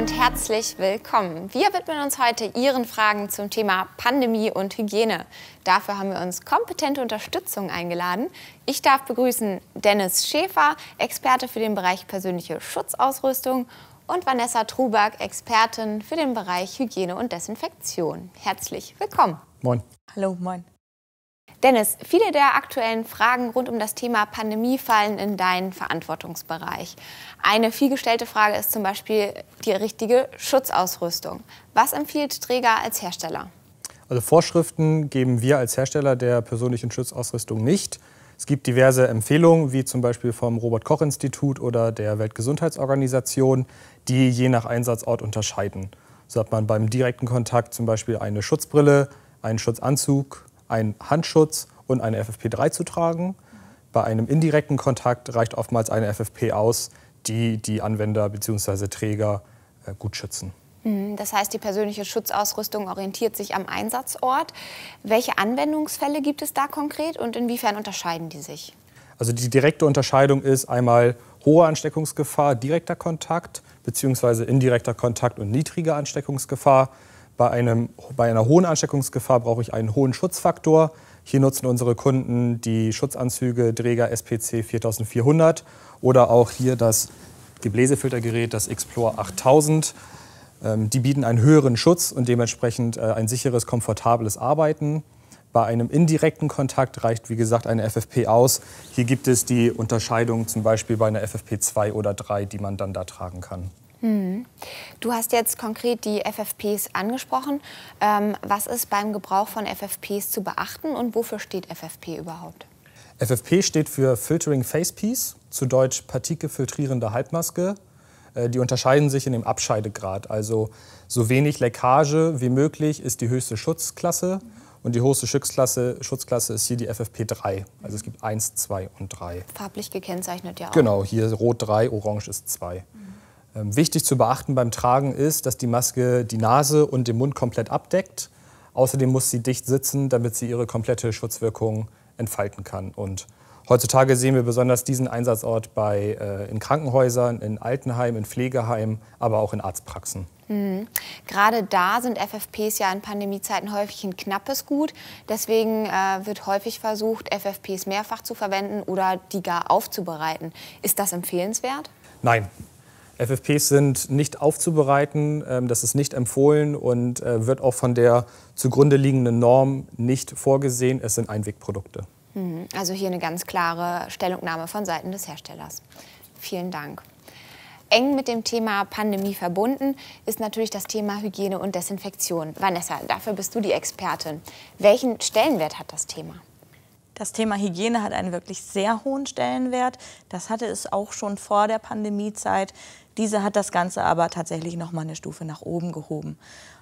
und herzlich willkommen. Wir widmen uns heute Ihren Fragen zum Thema Pandemie und Hygiene. Dafür haben wir uns kompetente Unterstützung eingeladen. Ich darf begrüßen Dennis Schäfer, Experte für den Bereich persönliche Schutzausrüstung und Vanessa Truberg, Expertin für den Bereich Hygiene und Desinfektion. Herzlich willkommen. Moin. Hallo, moin. Dennis, viele der aktuellen Fragen rund um das Thema Pandemie fallen in deinen Verantwortungsbereich. Eine vielgestellte Frage ist zum Beispiel die richtige Schutzausrüstung. Was empfiehlt Träger als Hersteller? Also Vorschriften geben wir als Hersteller der persönlichen Schutzausrüstung nicht. Es gibt diverse Empfehlungen, wie zum Beispiel vom Robert Koch Institut oder der Weltgesundheitsorganisation, die je nach Einsatzort unterscheiden. So hat man beim direkten Kontakt zum Beispiel eine Schutzbrille, einen Schutzanzug, einen Handschutz und eine FFP3 zu tragen. Bei einem indirekten Kontakt reicht oftmals eine FFP aus, die die Anwender bzw. Träger äh, gut schützen. Mhm, das heißt, die persönliche Schutzausrüstung orientiert sich am Einsatzort. Welche Anwendungsfälle gibt es da konkret und inwiefern unterscheiden die sich? Also die direkte Unterscheidung ist einmal hohe Ansteckungsgefahr, direkter Kontakt bzw. indirekter Kontakt und niedrige Ansteckungsgefahr. Bei, einem, bei einer hohen Ansteckungsgefahr brauche ich einen hohen Schutzfaktor. Hier nutzen unsere Kunden die Schutzanzüge Dräger SPC 4400 oder auch hier das Gebläsefiltergerät, das Explore 8000. Ähm, die bieten einen höheren Schutz und dementsprechend äh, ein sicheres, komfortables Arbeiten. Bei einem indirekten Kontakt reicht, wie gesagt, eine FFP aus. Hier gibt es die Unterscheidung zum Beispiel bei einer FFP2 oder 3, die man dann da tragen kann. Hm. Du hast jetzt konkret die FFPs angesprochen. Ähm, was ist beim Gebrauch von FFPs zu beachten und wofür steht FFP überhaupt? FFP steht für Filtering Face Piece, zu Deutsch partikelfiltrierende Halbmaske. Äh, die unterscheiden sich in dem Abscheidegrad. Also so wenig Leckage wie möglich ist die höchste Schutzklasse. Und die höchste Schutzklasse, Schutzklasse ist hier die FFP3. Also es gibt 1, 2 und 3. Farblich gekennzeichnet ja auch. Genau, hier rot 3, orange ist 2. Mhm. Ähm, wichtig zu beachten beim Tragen ist, dass die Maske die Nase und den Mund komplett abdeckt. Außerdem muss sie dicht sitzen, damit sie ihre komplette Schutzwirkung entfalten kann. Und heutzutage sehen wir besonders diesen Einsatzort bei, äh, in Krankenhäusern, in Altenheimen, in Pflegeheimen, aber auch in Arztpraxen. Mhm. Gerade da sind FFPs ja in Pandemiezeiten häufig ein knappes Gut. Deswegen äh, wird häufig versucht, FFPs mehrfach zu verwenden oder die gar aufzubereiten. Ist das empfehlenswert? Nein, FFPs sind nicht aufzubereiten, ähm, das ist nicht empfohlen und äh, wird auch von der zugrunde liegenden Norm nicht vorgesehen. Es sind Einwegprodukte. Mhm. Also hier eine ganz klare Stellungnahme von Seiten des Herstellers. Vielen Dank. Eng mit dem Thema Pandemie verbunden ist natürlich das Thema Hygiene und Desinfektion. Vanessa, dafür bist du die Expertin. Welchen Stellenwert hat das Thema? Das Thema Hygiene hat einen wirklich sehr hohen Stellenwert. Das hatte es auch schon vor der Pandemiezeit. Diese hat das Ganze aber tatsächlich noch mal eine Stufe nach oben gehoben.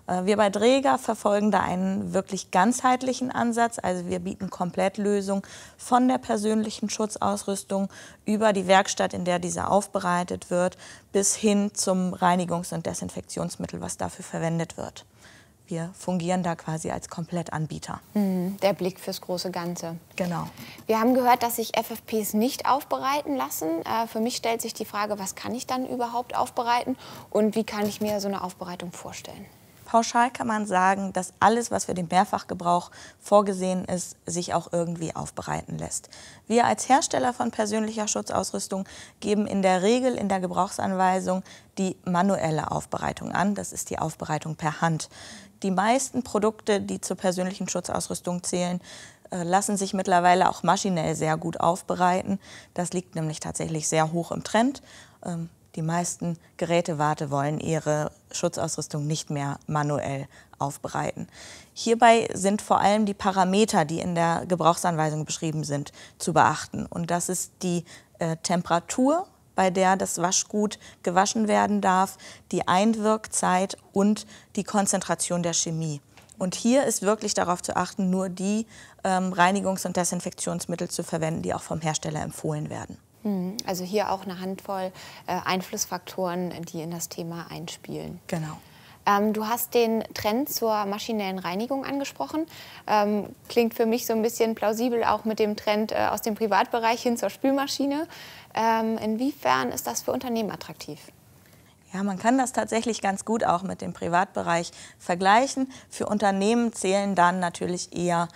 Äh, wir bei Dräger verfolgen da einen wirklich ganzheitlichen Ansatz. Also wir bieten Komplettlösungen von der persönlichen Schutzausrüstung über die Werkstatt, in der diese aufbereitet wird, bis hin zum Reinigungs- und Desinfektionsmittel, was dafür verwendet wird. Wir fungieren da quasi als Komplettanbieter. Mhm, der Blick fürs große Ganze. Genau. Wir haben gehört, dass sich FFPs nicht aufbereiten lassen. Äh, für mich stellt sich die Frage, was kann ich dann überhaupt aufbereiten und wie kann ich mir so eine Aufbereitung vorstellen? pauschal kann man sagen, dass alles, was für den Mehrfachgebrauch vorgesehen ist, sich auch irgendwie aufbereiten lässt. Wir als Hersteller von persönlicher Schutzausrüstung geben in der Regel in der Gebrauchsanweisung die manuelle Aufbereitung an. Das ist die Aufbereitung per Hand. Die meisten Produkte, die zur persönlichen Schutzausrüstung zählen, äh, lassen sich mittlerweile auch maschinell sehr gut aufbereiten. Das liegt nämlich tatsächlich sehr hoch im Trend. Ähm, die meisten Gerätewarte wollen ihre Schutzausrüstung nicht mehr manuell aufbereiten. Hierbei sind vor allem die Parameter, die in der Gebrauchsanweisung beschrieben sind, zu beachten. Und das ist die äh, Temperatur, bei der das Waschgut gewaschen werden darf, die Einwirkzeit und die Konzentration der Chemie. Und hier ist wirklich darauf zu achten, nur die ähm, Reinigungs- und Desinfektionsmittel zu verwenden, die auch vom Hersteller empfohlen werden. Hm, also hier auch eine Handvoll äh, Einflussfaktoren, die in das Thema einspielen. Genau. Ähm, du hast den Trend zur maschinellen Reinigung angesprochen. Ähm, klingt für mich so ein bisschen plausibel, auch mit dem Trend äh, aus dem Privatbereich hin zur Spülmaschine. Ähm, inwiefern ist das für Unternehmen attraktiv? Ja, man kann das tatsächlich ganz gut auch mit dem Privatbereich vergleichen. Für Unternehmen zählen dann natürlich eher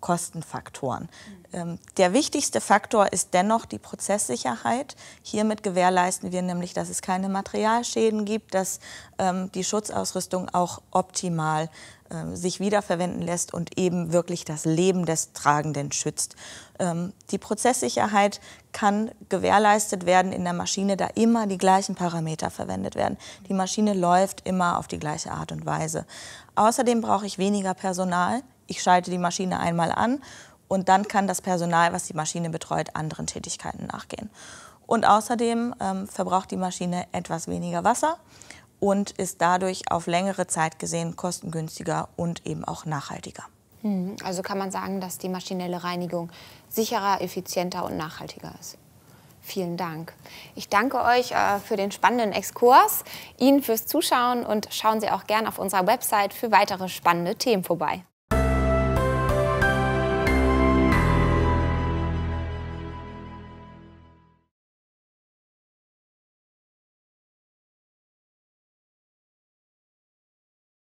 Kostenfaktoren. Mhm. Der wichtigste Faktor ist dennoch die Prozesssicherheit. Hiermit gewährleisten wir nämlich, dass es keine Materialschäden gibt, dass ähm, die Schutzausrüstung auch optimal ähm, sich wiederverwenden lässt und eben wirklich das Leben des Tragenden schützt. Ähm, die Prozesssicherheit kann gewährleistet werden in der Maschine, da immer die gleichen Parameter verwendet werden. Die Maschine läuft immer auf die gleiche Art und Weise. Außerdem brauche ich weniger Personal ich schalte die Maschine einmal an und dann kann das Personal, was die Maschine betreut, anderen Tätigkeiten nachgehen. Und außerdem ähm, verbraucht die Maschine etwas weniger Wasser und ist dadurch auf längere Zeit gesehen kostengünstiger und eben auch nachhaltiger. Hm, also kann man sagen, dass die maschinelle Reinigung sicherer, effizienter und nachhaltiger ist. Vielen Dank. Ich danke euch äh, für den spannenden Exkurs, Ihnen fürs Zuschauen und schauen Sie auch gern auf unserer Website für weitere spannende Themen vorbei.